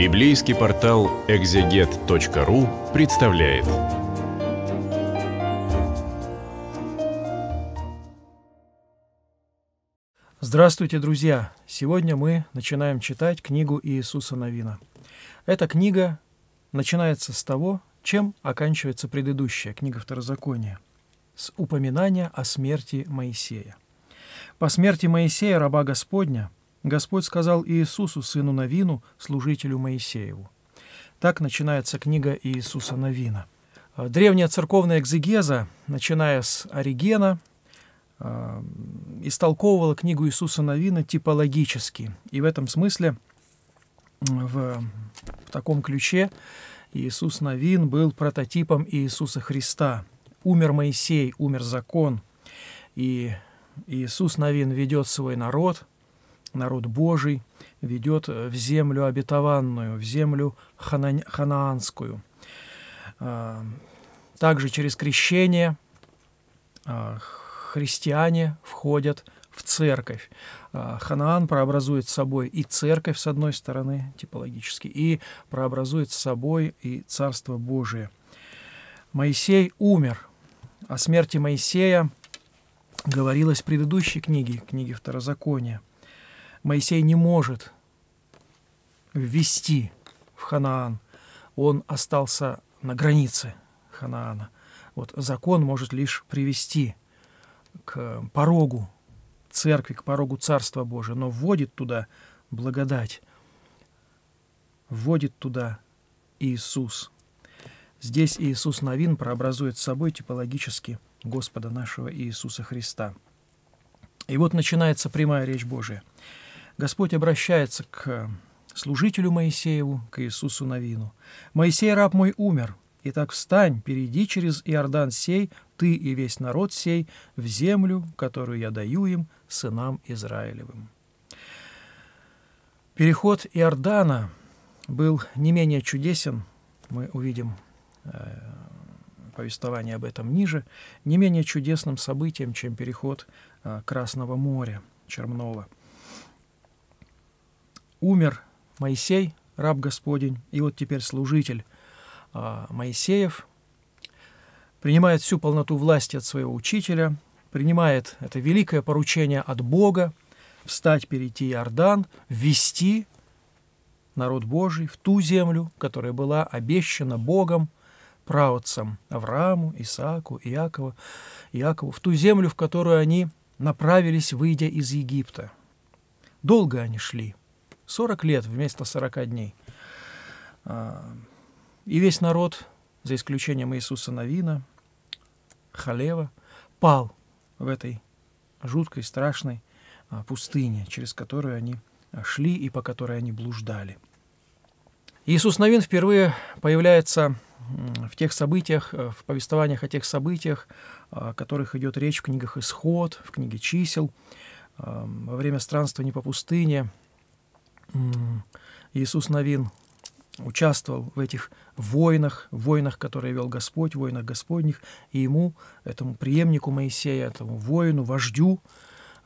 Библейский портал экзегет.ру представляет. Здравствуйте, друзья! Сегодня мы начинаем читать книгу Иисуса Новина. Эта книга начинается с того, чем оканчивается предыдущая книга Второзакония, с упоминания о смерти Моисея. По смерти Моисея, раба Господня, Господь сказал Иисусу, сыну Навину, служителю Моисееву. Так начинается книга Иисуса Навина. Э, древняя церковная экзегеза, начиная с Оригена, э, истолковывала книгу Иисуса Навина типологически. И в этом смысле, в, в таком ключе, Иисус Навин был прототипом Иисуса Христа. Умер Моисей, умер закон. И Иисус Навин ведет свой народ народ Божий ведет э, в землю обетованную, в землю ханаанскую. А, также через крещение а, христиане входят в церковь. А, Ханаан прообразует собой и церковь, с одной стороны, типологически, и прообразует собой и Царство Божие. Моисей умер. О смерти Моисея говорилось в предыдущей книге, книге Второзакония – Моисей не может ввести в Ханаан. Он остался на границе Ханаана. Вот закон может лишь привести к порогу церкви, к порогу Царства Божия, но вводит туда благодать, вводит туда Иисус. Здесь Иисус Новин прообразует собой типологически Господа нашего Иисуса Христа. И вот начинается прямая речь Божия. Господь обращается к служителю Моисееву, к Иисусу Новину. «Моисей, раб мой, умер. Итак, встань, перейди через Иордан сей, ты и весь народ сей, в землю, которую я даю им, сынам Израилевым». Переход Иордана был не менее чудесен, мы увидим э, повествование об этом ниже, не менее чудесным событием, чем переход э, Красного моря Чернова – умер Моисей, раб Господень, и вот теперь служитель а, Моисеев, принимает всю полноту власти от своего учителя, принимает это великое поручение от Бога встать, перейти Иордан, ввести народ Божий в ту землю, которая была обещана Богом правотцам Аврааму, Исааку, Иакову, Иакову, в ту землю, в которую они направились, выйдя из Египта. Долго они шли – 40 лет вместо 40 дней. А, и весь народ, за исключением Иисуса Навина Халева, пал в этой жуткой, страшной а, пустыне, через которую они а, шли и по которой они блуждали. Иисус Новин впервые появляется в тех событиях, э, в повествованиях о тех событиях, о которых идет речь в книгах «Исход», в книге «Чисел», во время странствования по пустыне, Иисус Новин участвовал в этих войнах, войнах, которые вел Господь, войнах Господних, и ему, этому преемнику Моисея, этому воину, вождю,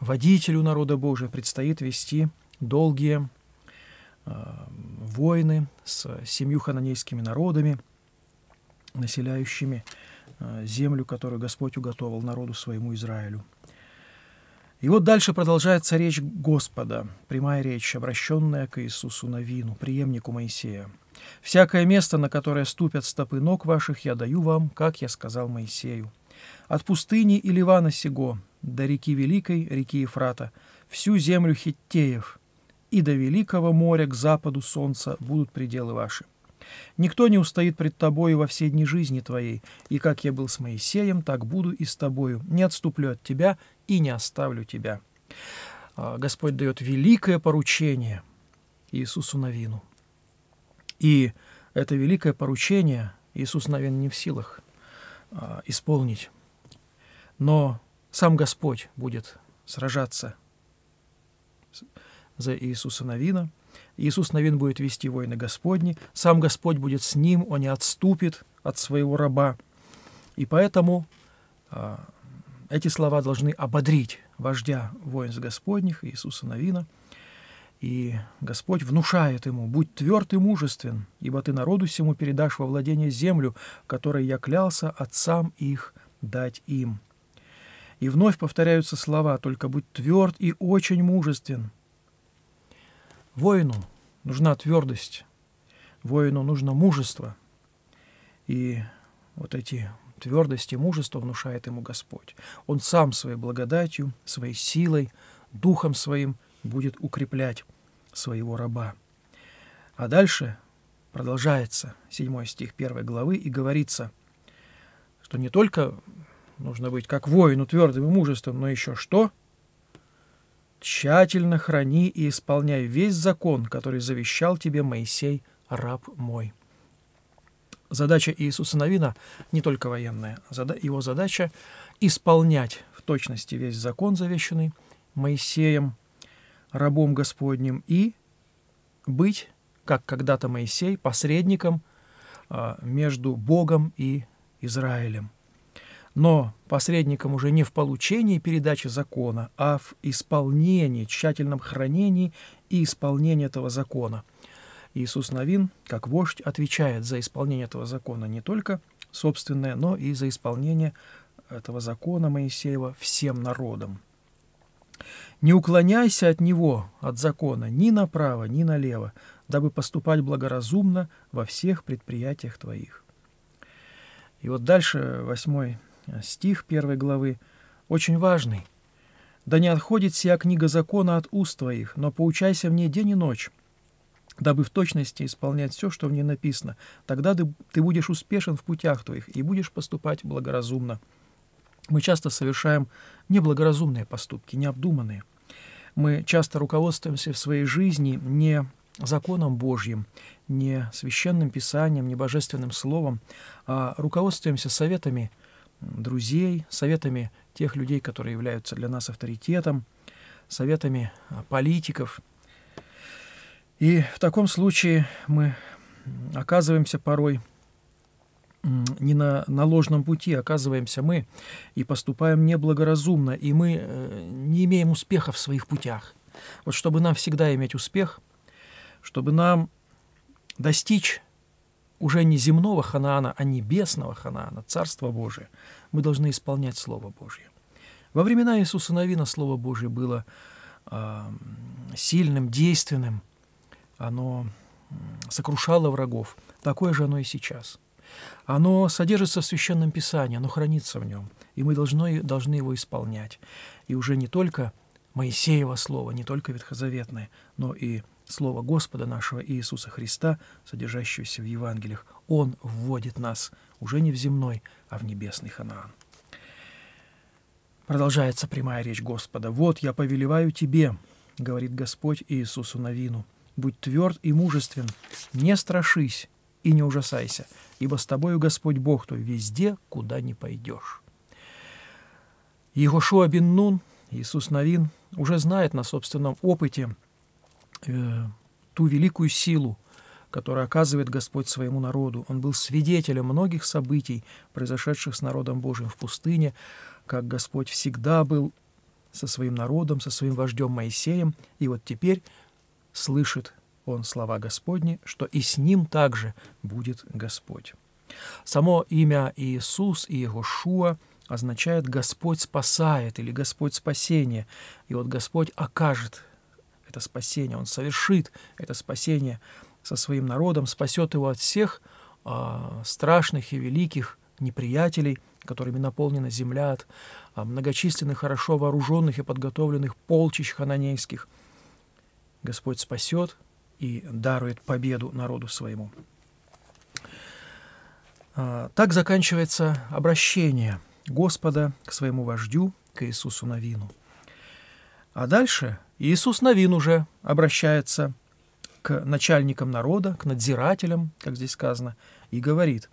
водителю народа Божия предстоит вести долгие э, войны с семью хананейскими народами, населяющими э, землю, которую Господь уготовал народу своему Израилю. И вот дальше продолжается речь Господа, прямая речь, обращенная к Иисусу Навину, преемнику Моисея. «Всякое место, на которое ступят стопы ног ваших, я даю вам, как я сказал Моисею. От пустыни и Ливана сего, до реки Великой, реки Ефрата, всю землю Хиттеев, и до Великого моря к западу солнца будут пределы ваши. Никто не устоит пред тобою во все дни жизни твоей, и как я был с Моисеем, так буду и с тобою, не отступлю от тебя и не оставлю тебя». А, Господь дает великое поручение Иисусу Новину. И это великое поручение Иисус Новин не в силах а, исполнить. Но сам Господь будет сражаться за Иисуса Новина – Иисус Новин будет вести войны Господни, сам Господь будет с ним, он не отступит от своего раба. И поэтому э, эти слова должны ободрить вождя воинств Господних, Иисуса Новина. И Господь внушает ему, «Будь тверд и мужествен, ибо ты народу всему передашь во владение землю, которой я клялся отцам их дать им». И вновь повторяются слова, «Только будь тверд и очень мужествен, Воину нужна твердость, воину нужно мужество. И вот эти твердости и мужество внушает ему Господь. Он сам своей благодатью, своей силой, духом своим будет укреплять своего раба. А дальше продолжается 7 стих 1 главы и говорится, что не только нужно быть как воину твердым и мужеством, но еще что – тщательно храни и исполняй весь закон, который завещал тебе Моисей, раб мой». Задача Иисуса Новина не только военная, его задача — исполнять в точности весь закон, завещанный Моисеем, рабом Господним, и быть, как когда-то Моисей, посредником а, между Богом и Израилем но посредником уже не в получении передачи закона, а в исполнении, тщательном хранении и исполнении этого закона. Иисус Новин, как вождь, отвечает за исполнение этого закона не только собственное, но и за исполнение этого закона Моисеева всем народам. «Не уклоняйся от него, от закона, ни направо, ни налево, дабы поступать благоразумно во всех предприятиях твоих». И вот дальше восьмой а стих первой главы, очень важный. «Да не отходит сия книга закона от уст твоих, но поучайся в ней день и ночь, дабы в точности исполнять все, что в ней написано. Тогда ты, ты будешь успешен в путях твоих и будешь поступать благоразумно». Мы часто совершаем неблагоразумные поступки, необдуманные. Мы часто руководствуемся в своей жизни не законом Божьим, не священным писанием, не божественным словом, а руководствуемся советами – друзей, советами тех людей, которые являются для нас авторитетом, советами а, политиков. И в таком случае мы оказываемся порой не на, на ложном пути оказываемся мы и поступаем неблагоразумно, и мы э, не имеем успеха в своих путях. Вот чтобы нам всегда иметь успех, чтобы нам достичь уже не земного Ханаана, а небесного Ханаана, Царство Божие, мы должны исполнять Слово Божье. Во времена Иисуса Навина Слово Божье было э, сильным, действенным, оно сокрушало врагов. Такое же оно и сейчас. Оно содержится в Священном Писании, оно хранится в нем, и мы должны, должны его исполнять. И уже не только Моисеево Слово, не только Ветхозаветное, но и Слово Господа нашего Иисуса Христа, содержащегося в Евангелиях. Он вводит нас уже не в земной, а в небесный Ханаан. Продолжается прямая речь Господа. «Вот я повелеваю тебе, — говорит Господь Иисусу Навину, будь тверд и мужествен, не страшись и не ужасайся, ибо с тобою Господь Бог твой везде, куда не пойдешь». Егошуа бен Нун, Иисус Навин, уже знает на собственном опыте, Э, ту великую силу, которую оказывает Господь своему народу. Он был свидетелем многих событий, произошедших с народом Божьим в пустыне, как Господь всегда был со своим народом, со своим вождем Моисеем, и вот теперь слышит он слова Господни, что и с ним также будет Господь. Само имя Иисус и Иегошуа означает «Господь спасает» или «Господь спасение», и вот Господь окажет это спасение, он совершит это спасение со своим народом, спасет его от всех а, страшных и великих неприятелей, которыми наполнена земля, от а, многочисленных, хорошо вооруженных и подготовленных полчищ хананейских. Господь спасет и дарует победу народу своему. А, так заканчивается обращение Господа к своему вождю, к Иисусу Новину. А дальше Иисус Новин уже обращается к начальникам народа, к надзирателям, как здесь сказано, и говорит,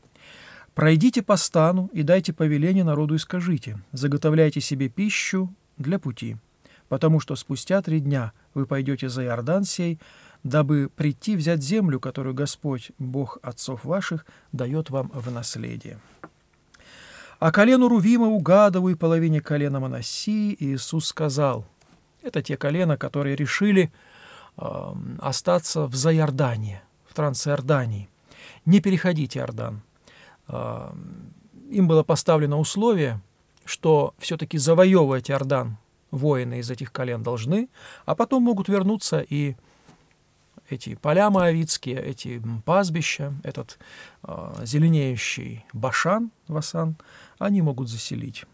«Пройдите по стану и дайте повеление народу и скажите, заготовляйте себе пищу для пути, потому что спустя три дня вы пойдете за Иордан сей, дабы прийти взять землю, которую Господь, Бог отцов ваших, дает вам в наследие». А колену Рувима, Угадову и половине колена Манасии Иисус сказал – это те колена, которые решили э, остаться в Зайордане, в Трансиордании, не переходить Иордан. Э, им было поставлено условие, что все-таки завоевывать Иордан воины из этих колен должны, а потом могут вернуться и эти поля моавицкие, эти пастбища, этот э, зеленеющий башан, васан, они могут заселить.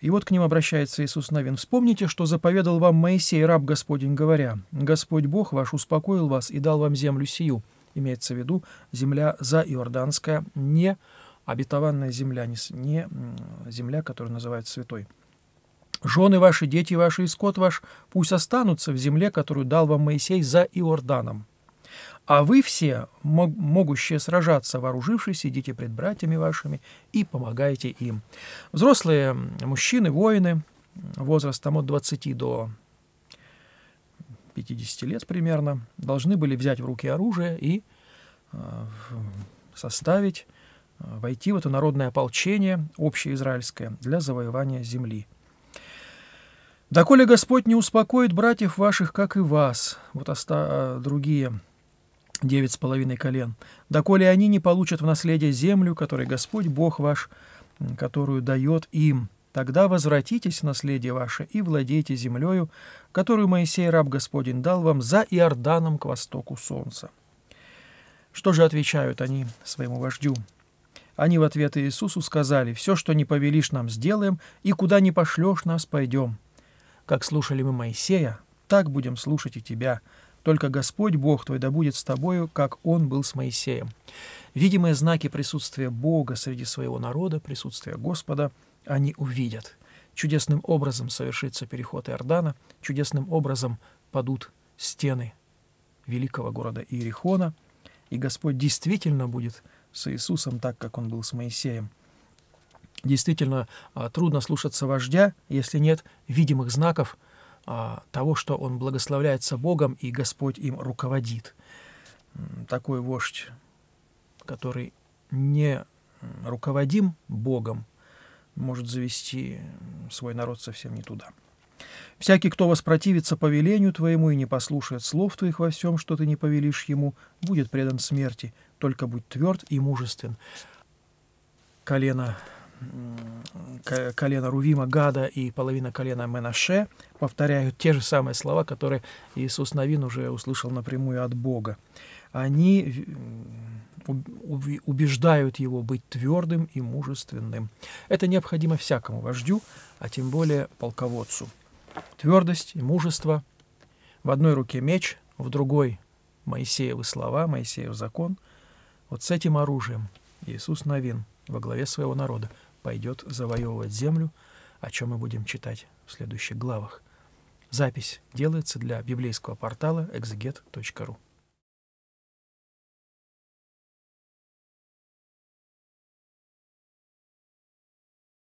И вот к ним обращается Иисус Навин. «Вспомните, что заповедал вам Моисей, раб Господень, говоря, «Господь Бог ваш успокоил вас и дал вам землю сию». Имеется в виду земля за Иорданская, не обетованная земля, не земля, которую называют святой. «Жены ваши, дети ваши и скот ваш пусть останутся в земле, которую дал вам Моисей за Иорданом». А вы все, могущие сражаться, вооружившись, сидите пред братьями вашими и помогайте им. Взрослые мужчины, воины, возрастом от 20 до 50 лет примерно, должны были взять в руки оружие и а, составить, а, войти в это народное ополчение общеизраильское для завоевания земли. «Доколе Господь не успокоит братьев ваших, как и вас». Вот оста- а, другие девять с половиной колен, доколе они не получат в наследие землю, которой Господь Бог ваш, которую дает им. Тогда возвратитесь в наследие ваше и владейте землею, которую Моисей, раб Господень, дал вам за Иорданом к востоку солнца». Что же отвечают они своему вождю? Они в ответ Иисусу сказали, «Все, что не повелишь нам, сделаем, и куда не пошлешь нас, пойдем. Как слушали мы Моисея, так будем слушать и тебя, только Господь, Бог твой, да будет с тобою, как Он был с Моисеем». Видимые знаки присутствия Бога среди своего народа, присутствия Господа, они увидят. Чудесным образом совершится переход Иордана, чудесным образом падут стены великого города Иерихона, и Господь действительно будет с Иисусом так, как Он был с Моисеем. Действительно, а, трудно слушаться вождя, если нет видимых знаков, а, того, что он благословляется Богом, и Господь им руководит. Такой вождь, который не руководим Богом, может завести свой народ совсем не туда. «Всякий, кто воспротивится повелению твоему и не послушает слов твоих во всем, что ты не повелишь ему, будет предан смерти, только будь тверд и мужествен». Колено колено Рувима Гада и половина колена Менаше повторяют те же самые слова, которые Иисус Навин уже услышал напрямую от Бога. Они убеждают его быть твердым и мужественным. Это необходимо всякому вождю, а тем более полководцу. Твердость и мужество. В одной руке меч, в другой – Моисеевы слова, Моисеев закон. Вот с этим оружием Иисус Навин во главе своего народа – пойдет завоевывать землю, о чем мы будем читать в следующих главах. Запись делается для библейского портала exeget.ru.